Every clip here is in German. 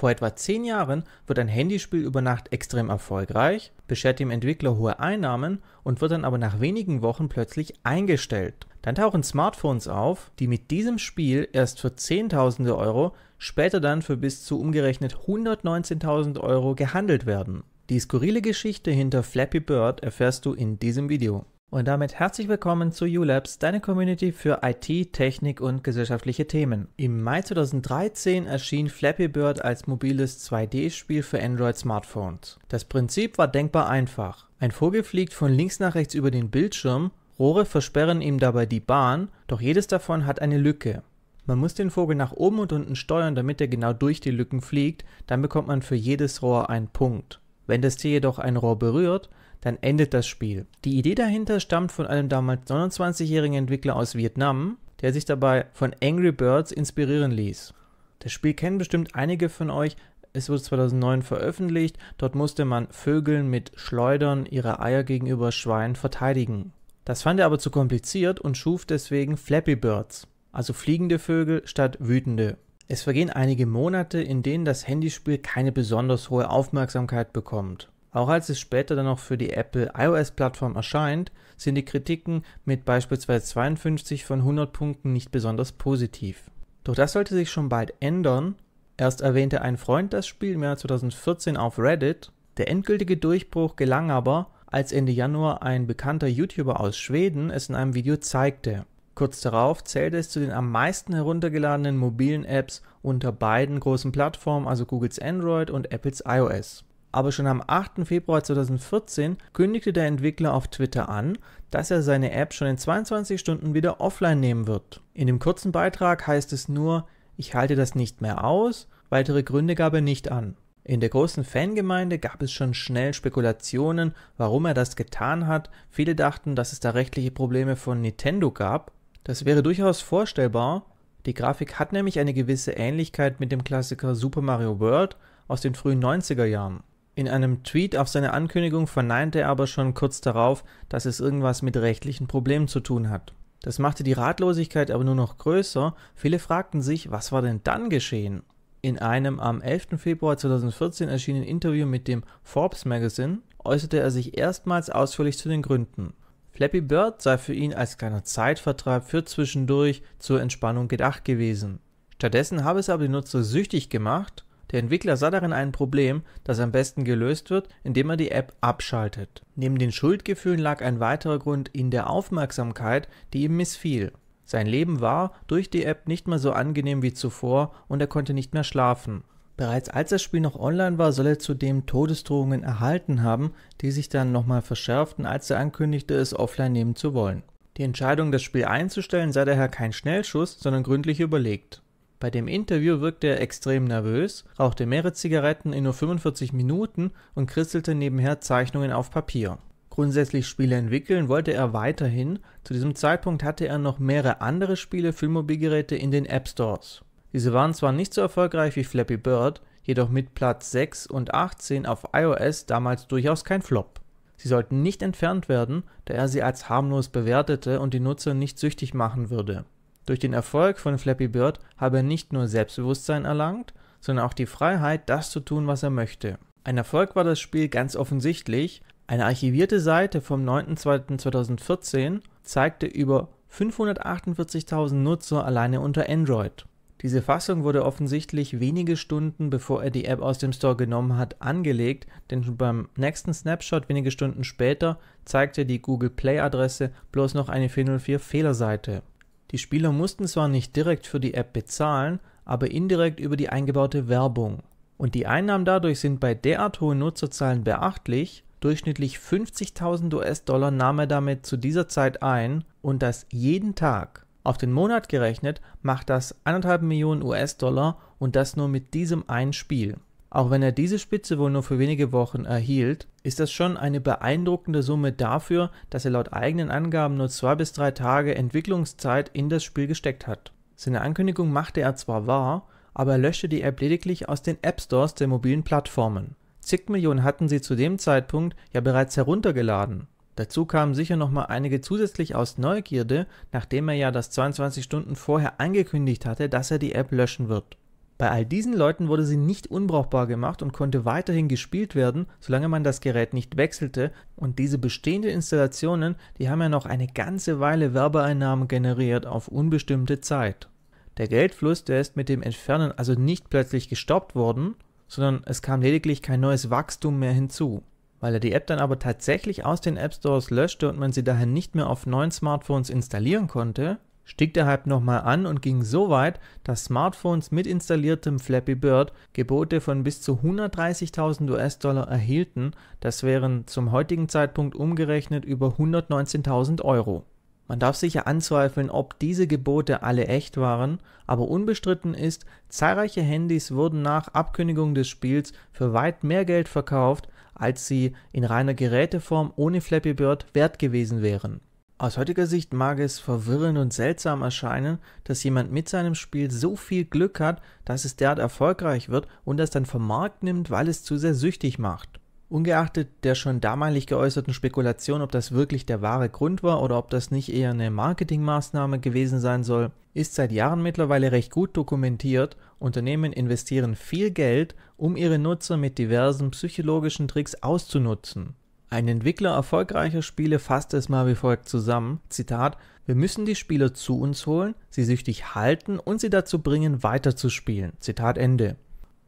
Vor etwa 10 Jahren wird ein Handyspiel über Nacht extrem erfolgreich, beschert dem Entwickler hohe Einnahmen und wird dann aber nach wenigen Wochen plötzlich eingestellt. Dann tauchen Smartphones auf, die mit diesem Spiel erst für Zehntausende Euro, später dann für bis zu umgerechnet 119.000 Euro gehandelt werden. Die skurrile Geschichte hinter Flappy Bird erfährst du in diesem Video. Und damit herzlich willkommen zu ULabs, deine Community für IT, Technik und gesellschaftliche Themen. Im Mai 2013 erschien Flappy Bird als mobiles 2D-Spiel für Android-Smartphones. Das Prinzip war denkbar einfach. Ein Vogel fliegt von links nach rechts über den Bildschirm, Rohre versperren ihm dabei die Bahn, doch jedes davon hat eine Lücke. Man muss den Vogel nach oben und unten steuern, damit er genau durch die Lücken fliegt, dann bekommt man für jedes Rohr einen Punkt. Wenn das Tier jedoch ein Rohr berührt, dann endet das Spiel. Die Idee dahinter stammt von einem damals 29-jährigen Entwickler aus Vietnam, der sich dabei von Angry Birds inspirieren ließ. Das Spiel kennen bestimmt einige von euch. Es wurde 2009 veröffentlicht. Dort musste man Vögeln mit Schleudern ihre Eier gegenüber Schweinen verteidigen. Das fand er aber zu kompliziert und schuf deswegen Flappy Birds, also fliegende Vögel statt wütende. Es vergehen einige Monate, in denen das Handyspiel keine besonders hohe Aufmerksamkeit bekommt. Auch als es später dann noch für die Apple iOS-Plattform erscheint, sind die Kritiken mit beispielsweise 52 von 100 Punkten nicht besonders positiv. Doch das sollte sich schon bald ändern. Erst erwähnte ein Freund das Spiel im Jahr 2014 auf Reddit. Der endgültige Durchbruch gelang aber, als Ende Januar ein bekannter YouTuber aus Schweden es in einem Video zeigte. Kurz darauf zählte es zu den am meisten heruntergeladenen mobilen Apps unter beiden großen Plattformen, also Googles Android und Apples iOS aber schon am 8. Februar 2014 kündigte der Entwickler auf Twitter an, dass er seine App schon in 22 Stunden wieder offline nehmen wird. In dem kurzen Beitrag heißt es nur, ich halte das nicht mehr aus, weitere Gründe gab er nicht an. In der großen Fangemeinde gab es schon schnell Spekulationen, warum er das getan hat. Viele dachten, dass es da rechtliche Probleme von Nintendo gab. Das wäre durchaus vorstellbar. Die Grafik hat nämlich eine gewisse Ähnlichkeit mit dem Klassiker Super Mario World aus den frühen 90er Jahren. In einem Tweet auf seine Ankündigung verneinte er aber schon kurz darauf, dass es irgendwas mit rechtlichen Problemen zu tun hat. Das machte die Ratlosigkeit aber nur noch größer, viele fragten sich, was war denn dann geschehen? In einem am 11. Februar 2014 erschienenen Interview mit dem Forbes Magazine äußerte er sich erstmals ausführlich zu den Gründen. Flappy Bird sei für ihn als kleiner Zeitvertreib für zwischendurch zur Entspannung gedacht gewesen. Stattdessen habe es aber die Nutzer süchtig gemacht der Entwickler sah darin ein Problem, das am besten gelöst wird, indem er die App abschaltet. Neben den Schuldgefühlen lag ein weiterer Grund in der Aufmerksamkeit, die ihm missfiel. Sein Leben war durch die App nicht mehr so angenehm wie zuvor und er konnte nicht mehr schlafen. Bereits als das Spiel noch online war, soll er zudem Todesdrohungen erhalten haben, die sich dann nochmal verschärften, als er ankündigte, es offline nehmen zu wollen. Die Entscheidung, das Spiel einzustellen, sei daher kein Schnellschuss, sondern gründlich überlegt. Bei dem Interview wirkte er extrem nervös, rauchte mehrere Zigaretten in nur 45 Minuten und kritzelte nebenher Zeichnungen auf Papier. Grundsätzlich Spiele entwickeln wollte er weiterhin, zu diesem Zeitpunkt hatte er noch mehrere andere Spiele für Mobilgeräte in den App Stores. Diese waren zwar nicht so erfolgreich wie Flappy Bird, jedoch mit Platz 6 und 18 auf iOS damals durchaus kein Flop. Sie sollten nicht entfernt werden, da er sie als harmlos bewertete und die Nutzer nicht süchtig machen würde. Durch den Erfolg von Flappy Bird habe er nicht nur Selbstbewusstsein erlangt, sondern auch die Freiheit, das zu tun, was er möchte. Ein Erfolg war das Spiel ganz offensichtlich. Eine archivierte Seite vom 9.2.2014 zeigte über 548.000 Nutzer alleine unter Android. Diese Fassung wurde offensichtlich wenige Stunden bevor er die App aus dem Store genommen hat angelegt, denn schon beim nächsten Snapshot wenige Stunden später zeigte die Google Play Adresse bloß noch eine 404 Fehlerseite. Die Spieler mussten zwar nicht direkt für die App bezahlen, aber indirekt über die eingebaute Werbung. Und die Einnahmen dadurch sind bei derart hohen Nutzerzahlen beachtlich. Durchschnittlich 50.000 US-Dollar nahm er damit zu dieser Zeit ein und das jeden Tag. Auf den Monat gerechnet macht das 1,5 Millionen US-Dollar und das nur mit diesem einen Spiel. Auch wenn er diese Spitze wohl nur für wenige Wochen erhielt, ist das schon eine beeindruckende Summe dafür, dass er laut eigenen Angaben nur zwei bis drei Tage Entwicklungszeit in das Spiel gesteckt hat. Seine Ankündigung machte er zwar wahr, aber er löschte die App lediglich aus den App Stores der mobilen Plattformen. Zig Millionen hatten sie zu dem Zeitpunkt ja bereits heruntergeladen. Dazu kamen sicher nochmal einige zusätzlich aus Neugierde, nachdem er ja das 22 Stunden vorher angekündigt hatte, dass er die App löschen wird. Bei all diesen Leuten wurde sie nicht unbrauchbar gemacht und konnte weiterhin gespielt werden, solange man das Gerät nicht wechselte und diese bestehenden Installationen, die haben ja noch eine ganze Weile Werbeeinnahmen generiert auf unbestimmte Zeit. Der Geldfluss, der ist mit dem Entfernen also nicht plötzlich gestoppt worden, sondern es kam lediglich kein neues Wachstum mehr hinzu. Weil er die App dann aber tatsächlich aus den App Stores löschte und man sie daher nicht mehr auf neuen Smartphones installieren konnte, stieg der Hype nochmal an und ging so weit, dass Smartphones mit installiertem Flappy Bird Gebote von bis zu 130.000 US-Dollar erhielten, das wären zum heutigen Zeitpunkt umgerechnet über 119.000 Euro. Man darf sicher anzweifeln, ob diese Gebote alle echt waren, aber unbestritten ist, zahlreiche Handys wurden nach Abkündigung des Spiels für weit mehr Geld verkauft, als sie in reiner Geräteform ohne Flappy Bird wert gewesen wären. Aus heutiger Sicht mag es verwirrend und seltsam erscheinen, dass jemand mit seinem Spiel so viel Glück hat, dass es derart erfolgreich wird und das dann vom Markt nimmt, weil es zu sehr süchtig macht. Ungeachtet der schon damalig geäußerten Spekulation, ob das wirklich der wahre Grund war oder ob das nicht eher eine Marketingmaßnahme gewesen sein soll, ist seit Jahren mittlerweile recht gut dokumentiert, Unternehmen investieren viel Geld, um ihre Nutzer mit diversen psychologischen Tricks auszunutzen. Ein Entwickler erfolgreicher Spiele fasste es mal wie folgt zusammen, Zitat, wir müssen die Spieler zu uns holen, sie süchtig halten und sie dazu bringen, weiterzuspielen. Zitat Ende.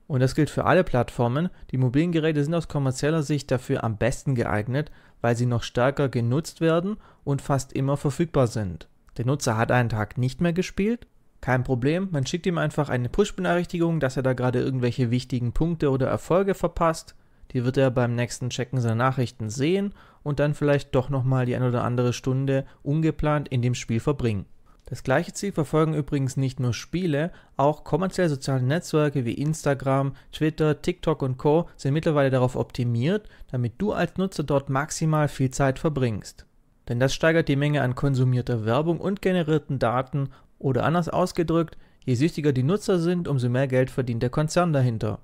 Und das gilt für alle Plattformen. Die mobilen Geräte sind aus kommerzieller Sicht dafür am besten geeignet, weil sie noch stärker genutzt werden und fast immer verfügbar sind. Der Nutzer hat einen Tag nicht mehr gespielt, kein Problem, man schickt ihm einfach eine Push-Benachrichtigung, dass er da gerade irgendwelche wichtigen Punkte oder Erfolge verpasst die wird er beim nächsten Checken seiner Nachrichten sehen und dann vielleicht doch nochmal die ein oder andere Stunde ungeplant in dem Spiel verbringen. Das gleiche Ziel verfolgen übrigens nicht nur Spiele, auch kommerziell soziale Netzwerke wie Instagram, Twitter, TikTok und Co sind mittlerweile darauf optimiert, damit du als Nutzer dort maximal viel Zeit verbringst. Denn das steigert die Menge an konsumierter Werbung und generierten Daten oder anders ausgedrückt, je süchtiger die Nutzer sind, umso mehr Geld verdient der Konzern dahinter.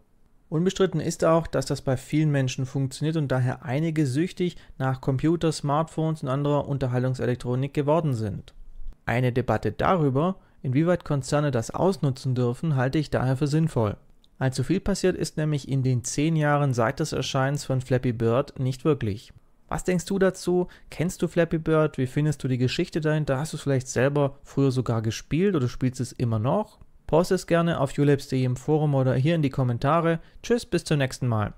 Unbestritten ist auch, dass das bei vielen Menschen funktioniert und daher einige süchtig nach Computer, Smartphones und anderer Unterhaltungselektronik geworden sind. Eine Debatte darüber, inwieweit Konzerne das ausnutzen dürfen, halte ich daher für sinnvoll. Allzu viel passiert ist nämlich in den zehn Jahren seit des Erscheins von Flappy Bird nicht wirklich. Was denkst du dazu? Kennst du Flappy Bird? Wie findest du die Geschichte dahinter? Hast du es vielleicht selber früher sogar gespielt oder spielst es immer noch? Post es gerne auf julebs.de im Forum oder hier in die Kommentare. Tschüss, bis zum nächsten Mal.